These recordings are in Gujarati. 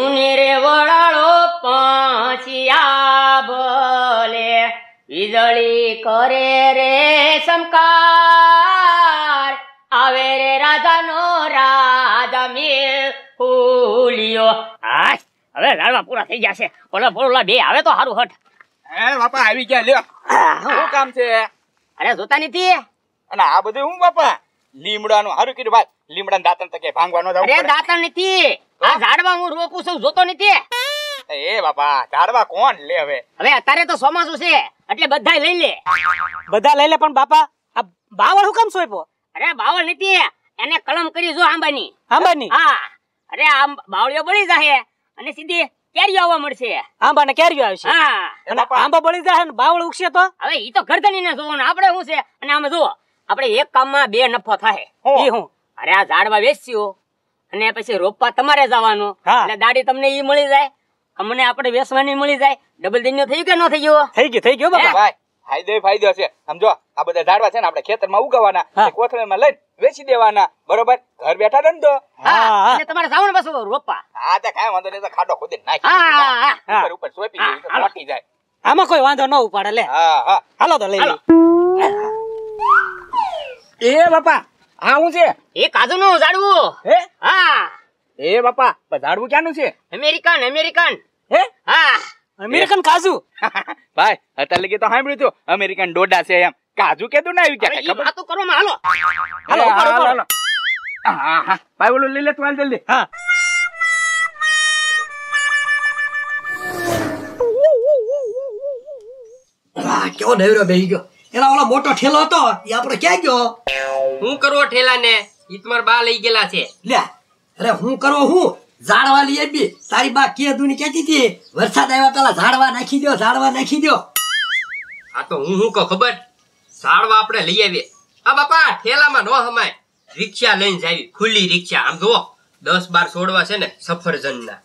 ઉનેરે વળાળો પાંચિયા ભલે વીજળી કરે રે સમકાર આવે રે રાજા નો રાજા ફૂલ્યો હાશ હવે લાડવા પૂરા થઈ ગયા છે ઓલા બોલા બે આવે તો સારું હટ હે બાપા આવી ગયા લ્યો શું કામ છે અરે જોતા નથી અને આ બધું હું બાપા લીમડાનું હારું કીધું ભાઈ લીમડાના દાંતણ તો કે ભાંગવાનો જાવ અરે દાંતણ નથી આ ઝાડવા હું રોપું છું જોતો નથી એ બાપા ઝાડવા કોણ લે હવે હવે અત્યારે તો ચોમાસું છે એટલે બધા લઈ લે બધા લઈ લે પણ બાપા આ બાવળ હું કેમ સોયપો અરે બાવળ નથી એને કલમ કરી જો આંબાની આંબાની હા અરે આમ બાવળિયો બળી જાય અને સીધી કેરીઓ આવવા મળશે આંબા ને કેરીઓ આવશે હા અને આંબા બળી જાય ને બાવળ ઉગશે તો હવે ઈ તો ગરદની ને જોવાનું આપણે શું છે અને આમ જો આપણે એક કામમાં બે નફો થાય એ હું અરે આ ઝાડવા વેચ્યો અને પછી રોપવા તમારે જવાનું એટલે દાડી તમને ઈ મળી જાય અમને આપણે વેચવાની મળી જાય ડબલ દિન થઈ ગયો ન થઈ ગયો થઈ ગયો થઈ ગયો બાપા ફાયદો ફાયદો છે સમજો આ બધા ઝાડવા છે ને આપણે ખેતરમાં ઉગાવવાના કોથળીમાં લઈ વેચી દેવાના બરોબર ઘર બેઠા ધંધો અને તમારે જાવું ને રોપા હા તે કાંઈ વાંધો નહીં ખાડો ખોદી નાખી ઉપર ઉપર સોપી દેવી જાય આમાં કોઈ વાંધો ન ઉપાડે લે હા હા હાલો તો લઈ લે એ બાપા હા હું છે એ નું ઝાડવું હે હા એ બાપા ઝાડવું ક્યાંનું છે અમેરિકન અમેરિકન હે હા અમેરિકન કાજુ ભાઈ અત્યારે લગી તો સાંભળ્યું હતું અમેરિકન ડોડા છે એમ કાજુ કેતું ના આવ્યું ક્યાં ખબર તો કરો હાલો હાલો હાલો હાલો ભાઈ બોલો લઈ લે તું હાલ જલ્દી હા કેવો ડેવરો બેહી ગયો એલા ઓલો મોટો ઠેલો હતો એ આપણે ક્યાં ગયો હું કરવો ઠેલા ને ઈતમર બા લઈ ગયેલા છે લે અરે હું કરવો હું ઝાડવા લઈએ બી તારી બા કે દુની કહેતી હતી વરસાદ આવ્યા પેલા ઝાડવા નાખી દો ઝાડવા નાખી દો આ તો હું હું કહું ખબર ઝાડવા આપણે લઈ આવીએ આ બાપા ઠેલામાં નો હમાય રિક્ષા લઈને જાવી ખુલ્લી રિક્ષા આમ જુઓ દસ બાર છોડવા છે ને સફરજન ના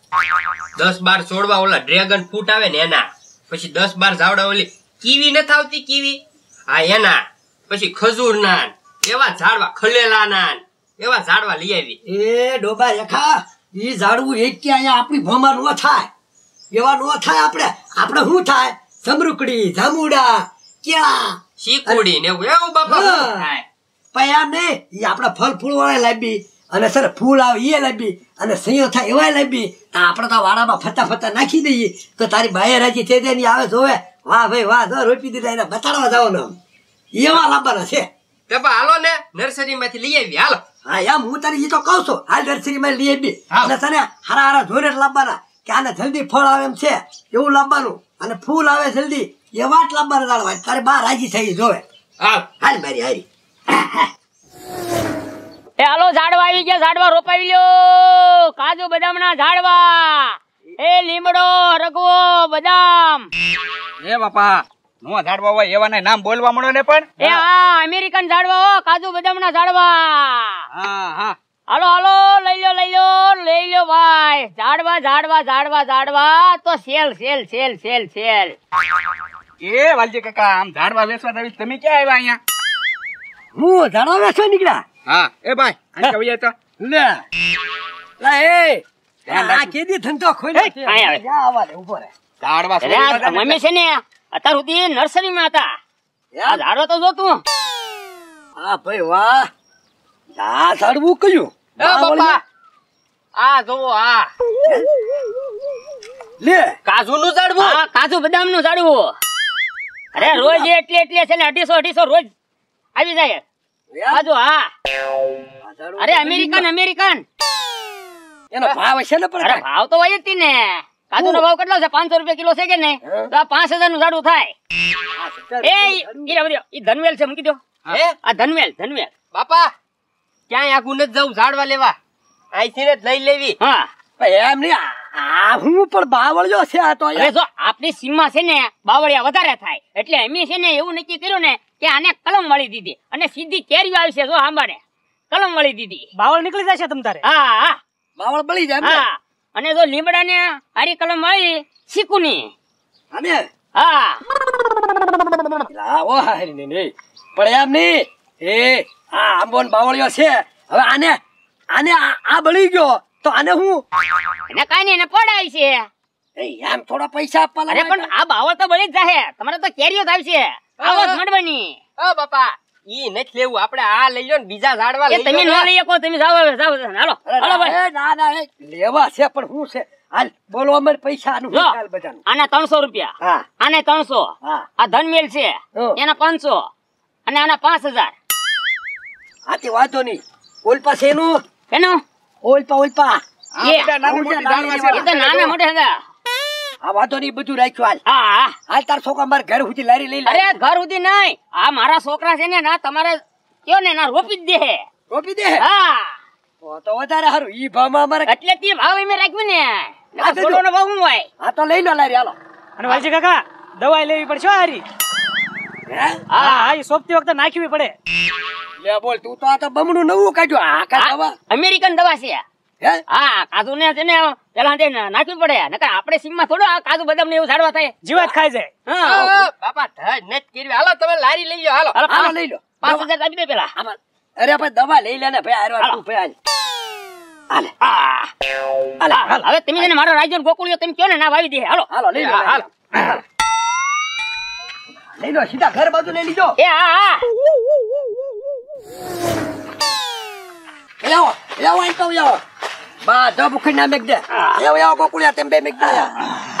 દસ બાર છોડવા ઓલા ડ્રેગન ફ્રૂટ આવે ને એના પછી દસ બાર ઝાવડા ઓલી કીવી નથી આવતી કીવી આ એના પછી ખજૂરના એવા ઝાડવા ખલેલા ખલેલાના એવા ઝાડવા લઈ આવી એ ડોબા રેખા એ ઝાડવું એક ક્યાં અહીંયા આપણી ભોમાં નો થાય એવા નો થાય આપણે આપણે શું થાય સમરુકડી જામુડા ક્યાં શીકુડી ને એવું એવું બાપા થાય પણ એમ નહીં ઈ આપણા ફળ ફૂલ વાળા લાવી અને સર ફૂલ આવે એ લાવી અને સંયો થાય એવાય લાવી આપણે તો વાડામાં ફતા ફતા નાખી દઈએ તો તારી બાય રાજી થઈ જાય આવે જોવે વાહ ભાઈ વાહ રોપી દીધા એને બતાડવા જાવ ને એવા લાવવાના છે તે પણ હાલો ને નર્સરી માંથી લઈ આવી હાલો હા એમ હું તારી એ તો કહું છું હાલ નર્સરી માં લઈ આવી અને તને હારા હારા જોઈને લાવવાના કે આને જલ્દી ફળ આવે એમ છે એવું લાવવાનું અને ફૂલ આવે જલ્દી એવા જ લાવવાના જાળવા તારે બા રાજી થઈ જોવે હા હાલ મારી હારી એ હાલો ઝાડવા આવી ગયા ઝાડવા રોપાવી લ્યો કાજુ બદામના ઝાડવા એ લીમડો રગવો બદામ એ બાપા નો ઝાડવા હોય ને નામ બોલવા મળો ને પણ એ હા અમેરિકન ઝાડવા હો કાજુ ના ઝાડવા હા હા હાલો હાલો લઈ લો લઈ લો લઈ લો ભાઈ ઝાડવા ઝાડવા ઝાડવા ઝાડવા તો સેલ સેલ સેલ સેલ સેલ એ વાલજી કાકા આમ ઝાડવા વેચવા તમે તમે ક્યાં આવ્યા અહીંયા હું ઝાડવા વેચવા નીકળ્યા હા એ ભાઈ આને કહીએ તો લે લા એ કાજુ નું ઝાડવું હા કાજુ બદામ નું ઝાડવું અરે રોજ એટલે એટલે છે ને અઢીસો અઢીસો રોજ આવી જાય કાજુ હા અરે અમેરિકન અમેરિકન એનો ભાવ હશે ને પણ ભાવ તો હોય જ ને કાજુ નો ભાવ કેટલો છે પાંચસો રૂપિયા કિલો છે કે નહીં તો આ પાંચ હજાર નું ઝાડું થાય એ ધનવેલ છે મૂકી દો આ ધનવેલ ધનવેલ બાપા ક્યાંય આગું નથી જવું ઝાડવા લેવા અહીંથી જ લઈ લેવી હા એમ નહીં હું પણ બાવળિયો છે આ તો જો આપણી સીમા છે ને બાવળિયા વધારે થાય એટલે એમી છે ને એવું નક્કી કર્યું ને કે આને કલમ મળી દીધી અને સીધી કેરીઓ આવી છે જો આંબાને કલમ મળી દીધી બાવળ નીકળી જશે તમ તારે હા હા બાવળ બળી જાય હા અને જો ને હારી કલમ મળી શીકુની અમે હા લાવો હારી ને ને પણ એમ નહીં એ આ આંબો ને બાવળિયો છે હવે આને આને આ બળી ગયો તો આને હું એને કાઈ નહીં એને પડાય છે એમ થોડા પૈસા આપવા લાગે પણ આ બાવળ તો બળી જ જાહે તમારે તો કેરીઓ થાય છે આવો જ ઓ બાપા ઈ નથી લેવું આપણે આ લઈ લો ને બીજા ઝાડવા લઈ તમે નો લઈ શકો તમે જાવ જાવ હાલો હાલો ભાઈ ના ના લેવા છે પણ હું છે હાલ બોલો અમર પૈસા નું હાલ બધાનું આને 300 રૂપિયા હા આને 300 હા આ ધનમેલ છે એના 500 અને આના 5000 આથી વાંધો નહીં ઓલપા છે એનું એનું ઓલપા ઓલપા એ નાના મોટા હતા આ લઈ લો લારી હાલો અને વાલજી કાકા દવા લેવી પડશે હારી હા હા સોપતી વખતે નાખવી પડે બોલ તું તો આ બમણું નવું કાઢ્યું આ કા અમેરિકન દવા છે લારી લઈ લો હાલો લઈ લે ભાઈ હવે તમે મારો રાજ્ય ગોકુળિયો તમે કયો ને ના વાવી દે હાલો હાલો લઈ લો લઈ લો સીધા ઘર બાજુ લઈ લીજો એ હા હા લાવો લાવો અહીં તો લાવો બધો ભૂખી ના મેક દે એવો એવો ગોકુળિયા તેમ બે મેક દે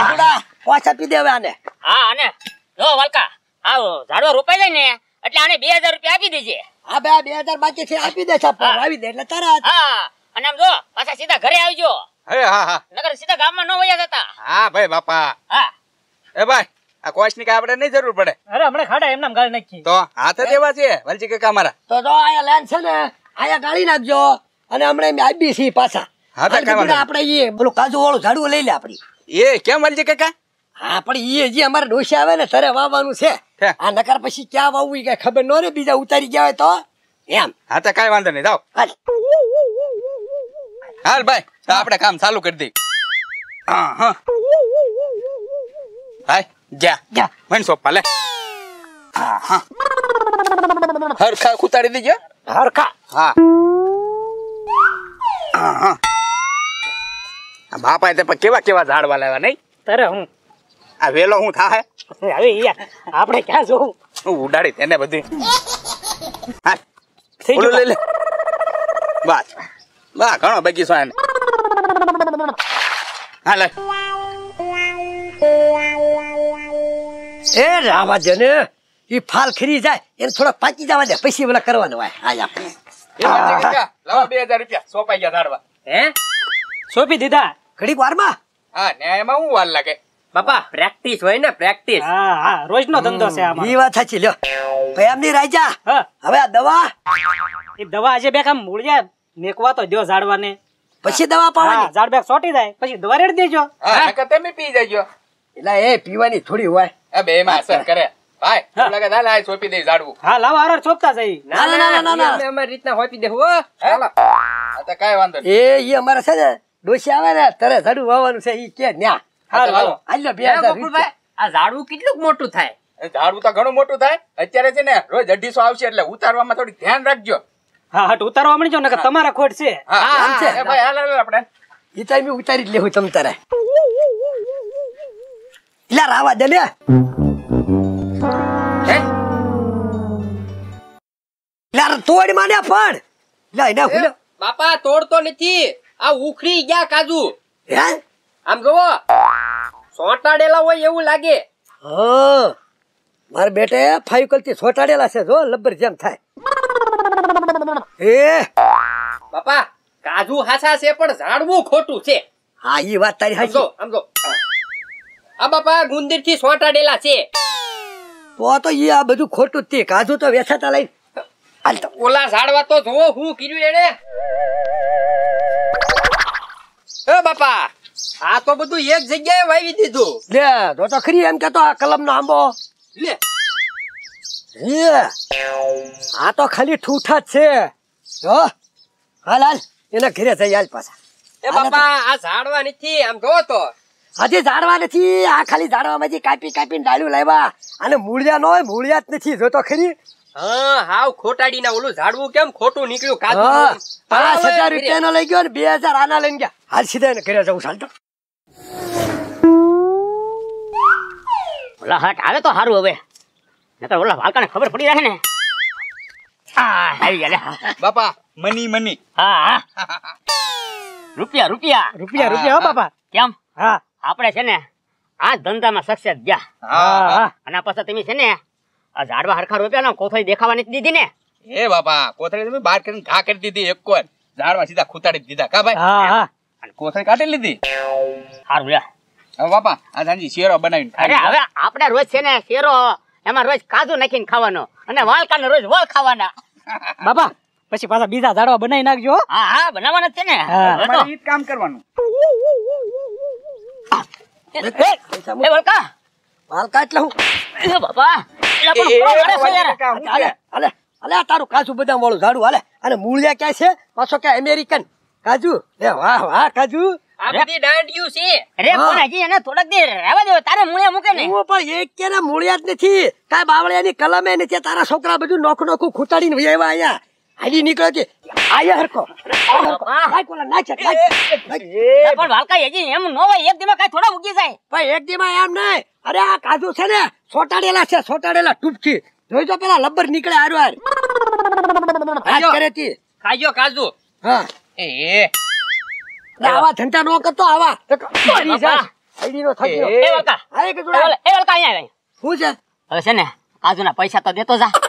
આપડા પાછા પી દેવા આને હા આને જો વલકા આવ ઝાડો રોપાઈ જાય ને એટલે આને બે હજાર રૂપિયા આપી દેજે હા બે 2000 બાકી છે આપી દે છે આવી દે એટલે તારા હા અને આમ જો પાછા સીધા ઘરે આવજો હે હા હા નગર સીધા ગામમાં ન વયા જતા હા ભાઈ બાપા હા એ ભાઈ આ કોચ ની આપડે નહીં જરૂર પડે અરે હમણાં ખાડા એમનામ ગાળી નાખી તો હાથે દેવા છે વલજી કાકા મારા તો જો આયા લાઈન છે ને આયા ગાળી નાખજો અને હમણાં આવી છે પાછા હા તો કાંઈ આપણે એ બોલો કાજુ વાળું ઝાડુ લઈ લે આપડી એ કેમ વાળી કાકા હા એ જે અમારે ડોસી આવે ને સરે વાવવાનું છે આ નકર પછી ક્યાં વાવવું કઈ ખબર ન રે બીજા ઉતારી ગયા હોય તો એમ હા તો કાંઈ વાંધો નહીં જાઓ હાલ હાલ ભાઈ તો આપણે કામ ચાલુ કરી દઈએ હા હા હાય જા જા મને સોપા લે હા હા હરખા ઉતારી દેજો હરખા હા હા હા આ બાપા તે કેવા કેવા ઝાડવા લાવ્યા નહીં તારે હું આ વેલો હું થાય હવે આપણે ક્યાં જોવું ઉડાડી તેને બધી ઓલું લઈ ઘણો બગીચો એને હા લે એ એ ફાલ ખરી જાય એને થોડા પાકી જવા દે પછી કરવાનું હોય આજ બે હજાર રૂપિયા સોપાઈ ગયા ઝાડવા હે સોંપી દીધા ઘડીક વારમાં હા ન્યાયમાં હું વાર લાગે બાપા પ્રેક્ટિસ હોય ને પ્રેક્ટિસ હા હા રોજનો ધંધો છે આમાં એ વાત સાચી લ્યો ભાઈ આમની રાજા હવે આ દવા એ દવા આજે બે કામ મૂળિયા મેકવા તો જો ઝાડવાને પછી દવા પાવાની ઝાડ બેગ સોટી જાય પછી દવા રેડ દેજો હા તમે પી જજો એટલે એ પીવાની થોડી હોય આ બે માં અસર કરે ભાઈ લગા દા લાય સોપી દે ઝાડવું હા લાવ આરાર સોપતા જઈ ના ના ના ના અમે અમારી રીતના હોપી દે હો હાલો આ તો કાઈ વાંધો એ ઈ અમારે છે ને ડોસી આવે ને તારે ઝાડુ વાવવાનું છે ઈ કે ન્યા આ ઝાડુ કેટલું મોટું થાય ઝાડુ તો ઘણું મોટું થાય અત્યારે છે ને રોજ અઢીસો આવશે એટલે ઉતારવામાં થોડી ધ્યાન રાખજો હા હા ઉતારવા મળી જાવ તમારા ખોટ છે હા છે ભાઈ હાલ ઉતારી જ લેવું તમ તારે એટલે રાવા દે ને તોડ માને પણ બાપા તોડતો નથી આ ઉખડી ગયા કાજુ હે આમ જોવો સોટાડેલા હોય એવું લાગે હા મારા બેટે ફાઈવ કલથી સોટાડેલા છે જો લબ્બર જેમ થાય એ બાપા કાજુ હાસા છે પણ ઝાડવું ખોટું છે હા એ વાત તારી હાચી આમ જો આ બાપા ગુંદીર થી સોટાડેલા છે તો તો ઈ આ બધું ખોટું જ તે કાજુ તો વેચાતા લઈને ઓલા ઝાડવા તો જોવો હું કર્યું એને બાપા આ તો બધું એક જગ્યાએ વાવી દીધું લે તો તો ખરી એમ કેતો આ કલમ નો આંબો લે આ તો ખાલી ઠૂઠા જ છે જો હાલ હાલ એના ઘરે જઈ હાલ પાછા એ બાપા આ ઝાડવા નથી આમ જો તો હજી ઝાડવા નથી આ ખાલી ઝાડવા માંથી કાપી કાપીને ડાળ્યું લાવ્યા અને મૂળિયા નો મૂળિયા જ નથી જો ખરી હા હાવ ખોટાડી ના ઓલું ઝાડવું કેમ ખોટું નીકળ્યું કાજુ પાંચ હજાર રૂપિયા લઈ ગયો બે હજાર આના લઈને ગયા હાલ સીધા એને ઘરે ઓલા હટ આવે તો સારું હવે નકર ઓલા ને ખબર પડી રાખે ને આ આવી બાપા મની મની હા રૂપિયા રૂપિયા રૂપિયા રૂપિયા બાપા કેમ હા આપડે છે ને આ ધંધામાં સક્સેસ ગયા હા અને પછી તમે છે ને આ ઝાડવા હરખા રોપ્યા કોથળી દેખાવા દીધી ને એ બાપા કોથળી તમે બહાર કરીને ઘા કરી દીધી એક કોર ઝાડવા સીધા ખૂતાડી દીધા કા ભાઈ હા હા અને કોથળી કાઢી લીધી સારું લે હવે બાપા આ સાંજી શેરો બનાવીને અરે હવે આપણે રોજ છે ને શેરો એમાં રોજ કાજુ નાખીને ખાવાનો અને વાલકાને રોજ વાલ ખાવાના બાપા પછી પાછા બીજા ઝાડવા બનાવી નાખજો હા હા બનાવવાના છે ને અમારે કામ કરવાનું એ વળકા માલકા એટલે હું એ તારું કાજુ બદામ વાળું ઝાડુ હાલે અને મૂળિયા ક્યાં છે પાછો ક્યાં અમેરિકન કાજુ એ વાહ વાહ કાજુ દાંડિયું છે અરે પણ તારે મૂળિયા મૂકે ને પણ એક કે મૂળિયા જ નથી કાંઈ બાવળિયાની કલમે નથી તારા છોકરા બધું નોખ નોખું ખૂટાડીને વહેવા અહીંયા હાલી નીકળો કે આયા હરકો નાખ ઓલા નાખ પણ વાલકા હેજી એમ ન હોય એક દીમાં કાઈ થોડા ઉગી જાય ભાઈ એક દીમાં એમ નહીં અરે આ કાજુ છે ને સોટાડેલા છે સોટાડેલા ટૂપથી જોઈ તો પેલા લબ્બર નીકળે હારું હાર હાથ કરે તી કાજો કાજુ હા એ આવા ધંધા નો કરતો આવા તોરી જા આઈડી છે હવે છે ને કાજુના પૈસા તો દેતો જા